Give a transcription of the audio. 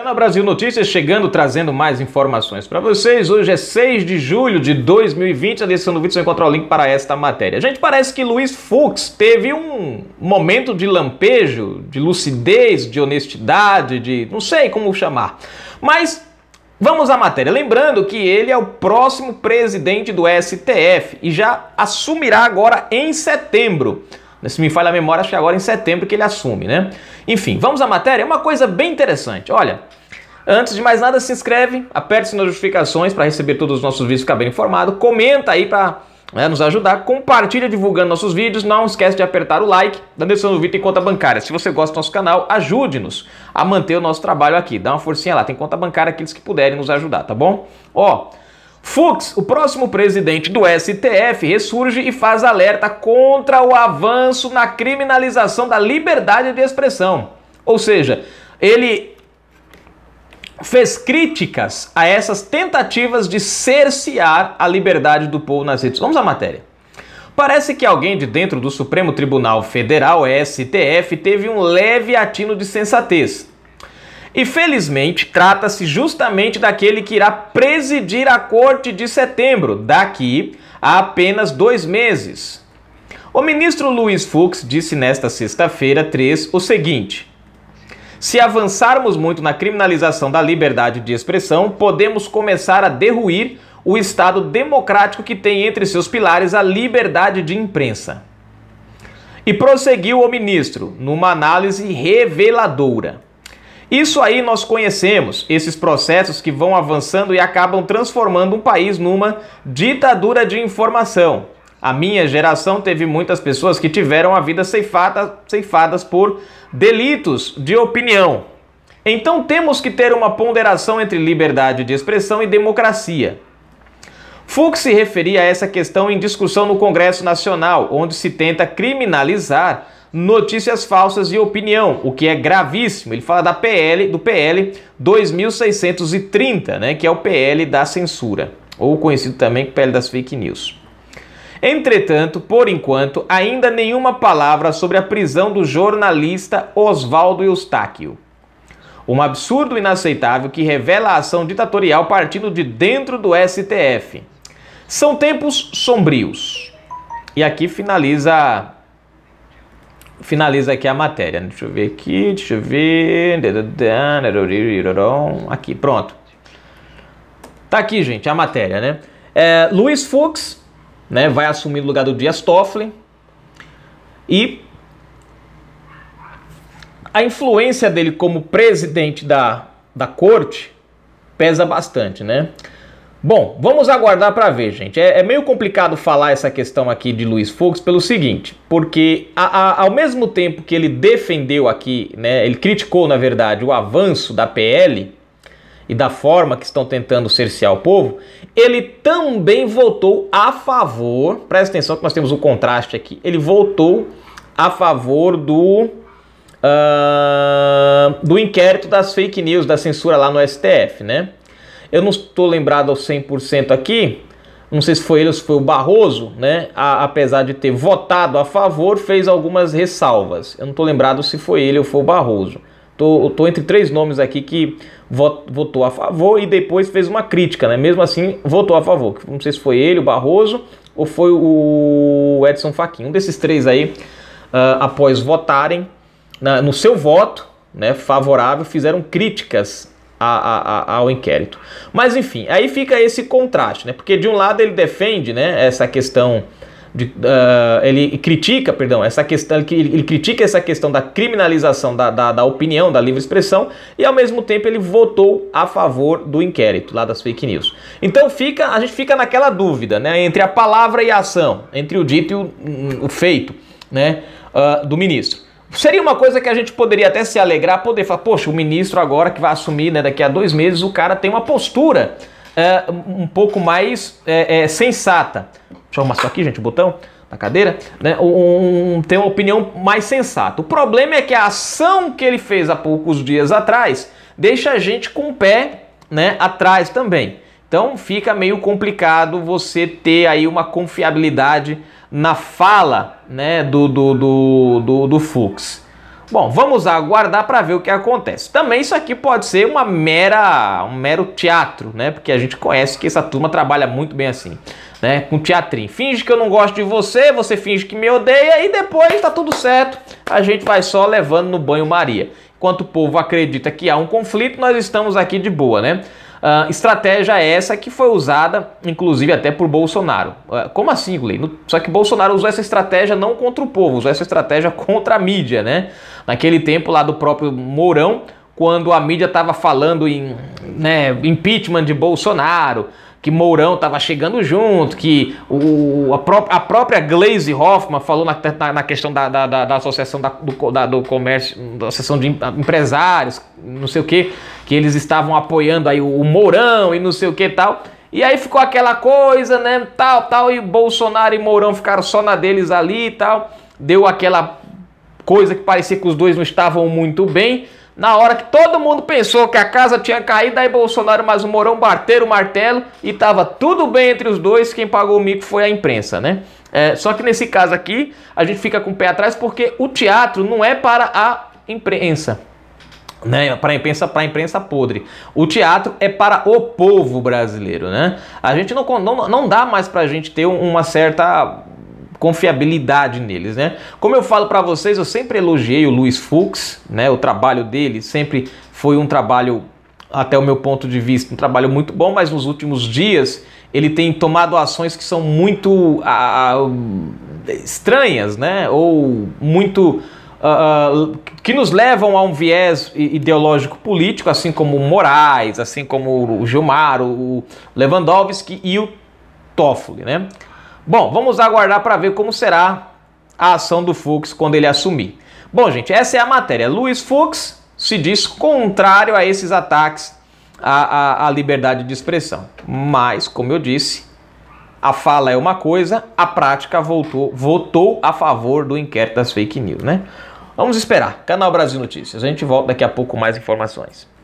Canal tá Brasil Notícias chegando, trazendo mais informações para vocês. Hoje é 6 de julho de 2020. A descrição do vídeo você encontra o link para esta matéria. Gente, parece que Luiz Fux teve um momento de lampejo, de lucidez, de honestidade, de não sei como chamar. Mas Vamos à matéria. Lembrando que ele é o próximo presidente do STF e já assumirá agora em setembro. Se me falha a memória, acho que agora em setembro que ele assume, né? Enfim, vamos à matéria? É uma coisa bem interessante. Olha, Antes de mais nada, se inscreve, aperta as notificações para receber todos os nossos vídeos e ficar bem informado. Comenta aí para né, nos ajudar. Compartilha divulgando nossos vídeos. Não esquece de apertar o like da descrição do vídeo tem conta bancária. Se você gosta do nosso canal, ajude-nos a manter o nosso trabalho aqui. Dá uma forcinha lá. Tem conta bancária aqueles que puderem nos ajudar, tá bom? Ó, Fux, o próximo presidente do STF, ressurge e faz alerta contra o avanço na criminalização da liberdade de expressão. Ou seja, ele fez críticas a essas tentativas de cercear a liberdade do povo nas redes. Vamos à matéria. Parece que alguém de dentro do Supremo Tribunal Federal, STF, teve um leve atino de sensatez. E felizmente, trata-se justamente daquele que irá presidir a corte de setembro, daqui a apenas dois meses. O ministro Luiz Fux disse nesta sexta-feira 3 o seguinte: Se avançarmos muito na criminalização da liberdade de expressão, podemos começar a derruir o Estado democrático que tem entre seus pilares a liberdade de imprensa. E prosseguiu o ministro numa análise reveladora. Isso aí nós conhecemos, esses processos que vão avançando e acabam transformando um país numa ditadura de informação. A minha geração teve muitas pessoas que tiveram a vida ceifada, ceifadas por delitos de opinião. Então temos que ter uma ponderação entre liberdade de expressão e democracia. Fux se referia a essa questão em discussão no Congresso Nacional, onde se tenta criminalizar notícias falsas e opinião, o que é gravíssimo. Ele fala da PL, do PL 2630, né, que é o PL da censura, ou conhecido também como PL das fake news. Entretanto, por enquanto, ainda nenhuma palavra sobre a prisão do jornalista Oswaldo Eustáquio. Um absurdo inaceitável que revela a ação ditatorial partindo de dentro do STF. São tempos sombrios. E aqui finaliza finaliza aqui a matéria. Né? Deixa eu ver aqui, deixa eu ver. Aqui, pronto. Tá aqui, gente, a matéria, né? É, Luiz Fux né, vai assumir o lugar do Dias Toffoli. E a influência dele como presidente da, da corte pesa bastante, né? Bom, vamos aguardar para ver, gente. É, é, meio complicado falar essa questão aqui de Luiz Fux pelo seguinte, porque a, a, ao mesmo tempo que ele defendeu aqui, né, ele criticou, na verdade, o avanço da PL e da forma que estão tentando cercear o povo, ele também votou a favor, presta atenção que nós temos o um contraste aqui, ele votou a favor do, uh, do inquérito das fake news, da censura lá no STF, né? Eu não estou lembrado ao 100% aqui, não sei se foi ele ou se foi o Barroso, né? A, apesar de ter votado a favor, fez algumas ressalvas. Eu não estou lembrado se foi ele ou foi o Barroso. Tô, tô entre três nomes aqui que vot, votou a favor e depois fez uma crítica, né? Mesmo assim, votou a favor. Não sei se foi ele, o Barroso, ou foi o Edson Fachin. Um desses três aí, uh, após votarem, na, no seu voto né, favorável, fizeram críticas a, a, ao inquérito. Mas enfim, aí fica esse contraste, né? Porque de um lado ele defende né, essa questão. De, uh, ele critica, perdão, essa questão, que ele, critica essa questão da criminalização da, da, da, opinião, da livre expressão, e ao mesmo tempo ele votou a favor do inquérito lá das fake news. Então fica, a gente fica naquela dúvida, né, entre a palavra e a ação, entre o dito e o, o feito, né, uh, do ministro. Seria uma coisa que a gente poderia até se alegrar, poder falar, poxa, o ministro agora que vai assumir né, daqui a dois meses, o cara tem uma postura é, um pouco mais é, é, sensata. Deixa eu arrumar só aqui, gente, o botão da cadeira. Né, um, um, tem uma opinião mais sensata. O problema é que a ação que ele fez há poucos dias atrás deixa a gente com o pé né, atrás também. Então fica meio complicado você ter aí uma confiabilidade na fala né, do, do, do, do, do Fux. Bom, vamos aguardar para ver o que acontece. Também isso aqui pode ser uma mera, um mero teatro, né? Porque a gente conhece que essa turma trabalha muito bem assim, né? Com teatrinho. Finge que eu não gosto de você, você finge que me odeia e depois tá tudo certo. A gente vai só levando no banho-maria. Enquanto o povo acredita que há um conflito, nós estamos aqui de boa, né? Uh, estratégia é essa que foi usada, inclusive, até por Bolsonaro. Uh, como assim, Gley? Só que Bolsonaro usou essa estratégia não contra o povo, usou essa estratégia contra a mídia, né? Naquele tempo lá do próprio Mourão, quando a mídia estava falando em né, impeachment de Bolsonaro, que Mourão estava chegando junto, que o, a, pró a própria Glaze Hoffman falou na, na, na questão da, da, da, da associação da, do, da, do comércio, da associação de empresários, não sei o que, que eles estavam apoiando aí o, o Mourão e não sei o que tal. E aí ficou aquela coisa, né, tal, tal, e Bolsonaro e Mourão ficaram só na deles ali e tal. Deu aquela coisa que parecia que os dois não estavam muito bem. Na hora que todo mundo pensou que a casa tinha caído, aí Bolsonaro mais o Morão bateram o martelo e tava tudo bem entre os dois, quem pagou o mico foi a imprensa, né? É, só que nesse caso aqui, a gente fica com o pé atrás porque o teatro não é para a imprensa. Né, é para a imprensa, para imprensa podre. O teatro é para o povo brasileiro, né? A gente não, não, não dá mais para a gente ter uma certa confiabilidade neles, né? Como eu falo para vocês, eu sempre elogiei o Luiz Fux, né? O trabalho dele sempre foi um trabalho até o meu ponto de vista, um trabalho muito bom, mas nos últimos dias ele tem tomado ações que são muito estranhas, né? Ou muito Uh, que nos levam a um viés ideológico político, assim como o Moraes, assim como o Gilmar, o Lewandowski e o Toffoli, né? Bom, vamos aguardar para ver como será a ação do Fux quando ele assumir. Bom, gente, essa é a matéria. Luiz Fux se diz contrário a esses ataques à, à, à liberdade de expressão. Mas, como eu disse, a fala é uma coisa, a prática voltou, votou a favor do inquérito das fake news, né? Vamos esperar. Canal Brasil Notícias. A gente volta daqui a pouco com mais informações.